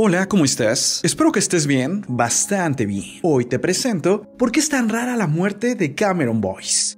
Hola, ¿cómo estás? Espero que estés bien, bastante bien. Hoy te presento por qué es tan rara la muerte de Cameron Boyce.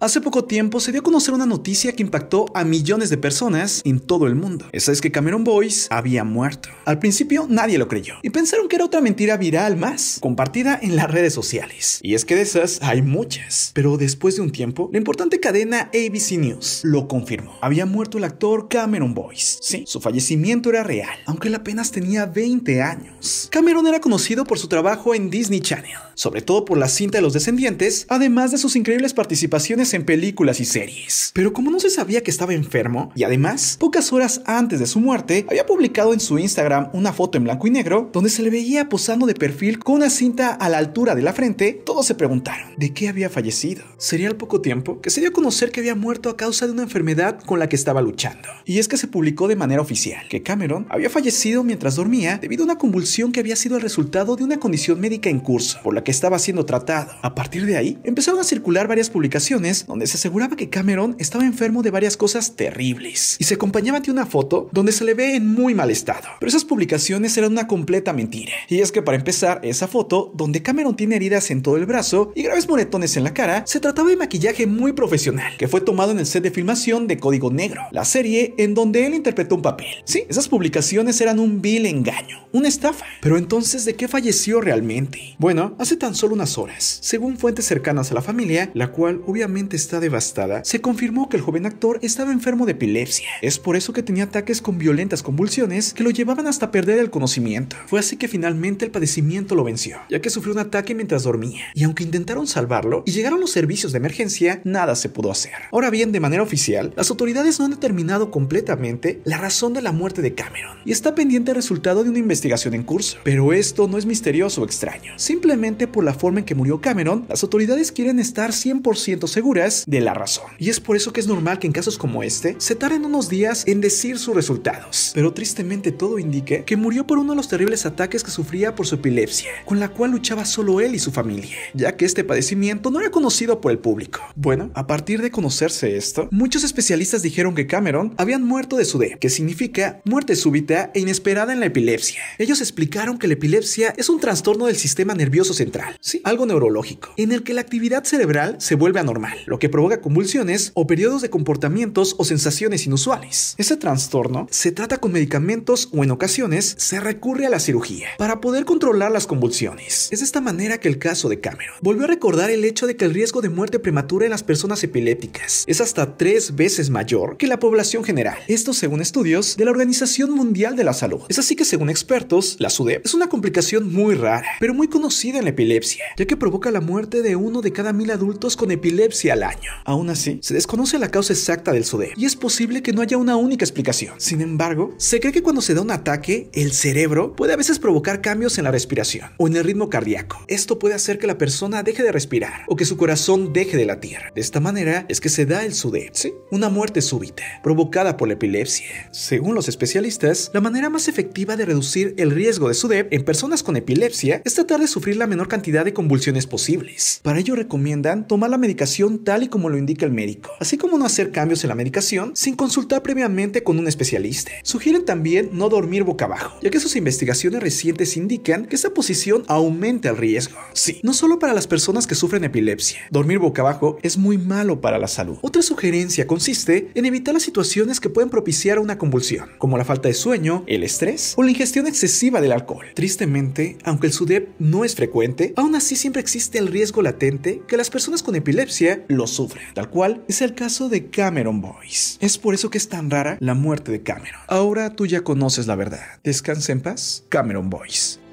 Hace poco tiempo se dio a conocer una noticia que impactó a millones de personas en todo el mundo. Esa es que Cameron Boyce había muerto. Al principio nadie lo creyó y pensaron que era otra mentira viral más, compartida en las redes sociales. Y es que de esas hay muchas. Pero después de un tiempo, la importante cadena ABC News lo confirmó. Había muerto el actor Cameron Boyce. Sí, su fallecimiento era real, aunque él apenas tenía 20 años. Cameron era conocido por su trabajo en Disney Channel, sobre todo por la cinta de los descendientes, además de sus increíbles participaciones en películas y series. Pero como no se sabía que estaba enfermo, y además, pocas horas antes de su muerte, había publicado en su Instagram una foto en blanco y negro donde se le veía posando de perfil con una cinta a la altura de la frente, todos se preguntaron, ¿de qué había fallecido? Sería al poco tiempo que se dio a conocer que había muerto a causa de una enfermedad con la que estaba luchando. Y es que se publicó de manera oficial que Cameron había fallecido mientras dormía debido a una convulsión que había sido el resultado de una condición médica en curso, por la que estaba siendo tratado. A partir de ahí, empezaron a circular varias publicaciones donde se aseguraba que Cameron estaba enfermo de varias cosas terribles y se acompañaba de una foto donde se le ve en muy mal estado. Pero esas publicaciones eran una completa mentira. Y es que para empezar, esa foto donde Cameron tiene heridas en todo el brazo y graves moretones en la cara, se trataba de maquillaje muy profesional que fue tomado en el set de filmación de Código Negro, la serie en donde él interpretó un papel. Sí, esas publicaciones eran un vil engaño, una estafa. Pero entonces, ¿de qué falleció realmente? Bueno, hace tan solo unas horas, según fuentes cercanas a la familia, la cual obviamente está devastada, se confirmó que el joven actor estaba enfermo de epilepsia. Es por eso que tenía ataques con violentas convulsiones que lo llevaban hasta perder el conocimiento. Fue así que finalmente el padecimiento lo venció, ya que sufrió un ataque mientras dormía. Y aunque intentaron salvarlo y llegaron los servicios de emergencia, nada se pudo hacer. Ahora bien, de manera oficial, las autoridades no han determinado completamente la razón de la muerte de Cameron y está pendiente el resultado de una investigación en curso. Pero esto no es misterioso o extraño. Simplemente por la forma en que murió Cameron, las autoridades quieren estar 100% seguras de la razón. Y es por eso que es normal que en casos como este se tarden unos días en decir sus resultados. Pero tristemente todo indique que murió por uno de los terribles ataques que sufría por su epilepsia, con la cual luchaba solo él y su familia, ya que este padecimiento no era conocido por el público. Bueno, a partir de conocerse esto, muchos especialistas dijeron que Cameron habían muerto de su de que significa muerte súbita e inesperada en la epilepsia. Ellos explicaron que la epilepsia es un trastorno del sistema nervioso central, sí, algo neurológico, en el que la actividad cerebral se vuelve anormal, lo que provoca convulsiones o periodos de comportamientos o sensaciones inusuales. Este trastorno se trata con medicamentos o en ocasiones se recurre a la cirugía para poder controlar las convulsiones. Es de esta manera que el caso de Cameron volvió a recordar el hecho de que el riesgo de muerte prematura en las personas epilépticas es hasta tres veces mayor que la población general. Esto según estudios de la Organización Mundial de la Salud. Es así que según expertos, la SUDEP es una complicación muy rara, pero muy conocida en la epilepsia, ya que provoca la muerte de uno de cada mil adultos con epilepsia año. Aún así, se desconoce la causa exacta del SUDEP y es posible que no haya una única explicación. Sin embargo, se cree que cuando se da un ataque, el cerebro puede a veces provocar cambios en la respiración o en el ritmo cardíaco. Esto puede hacer que la persona deje de respirar o que su corazón deje de latir. De esta manera es que se da el SUDEP, una muerte súbita provocada por la epilepsia. Según los especialistas, la manera más efectiva de reducir el riesgo de SUDEP en personas con epilepsia es tratar de sufrir la menor cantidad de convulsiones posibles. Para ello recomiendan tomar la medicación tal y como lo indica el médico, así como no hacer cambios en la medicación sin consultar previamente con un especialista. Sugieren también no dormir boca abajo, ya que sus investigaciones recientes indican que esta posición aumenta el riesgo. Sí, no solo para las personas que sufren epilepsia, dormir boca abajo es muy malo para la salud. Otra sugerencia consiste en evitar las situaciones que pueden propiciar una convulsión, como la falta de sueño, el estrés o la ingestión excesiva del alcohol. Tristemente, aunque el SUDEP no es frecuente, aún así siempre existe el riesgo latente que las personas con epilepsia lo sufren, tal cual es el caso de Cameron Boyce. Es por eso que es tan rara la muerte de Cameron. Ahora tú ya conoces la verdad. Descansa en paz, Cameron Boyce.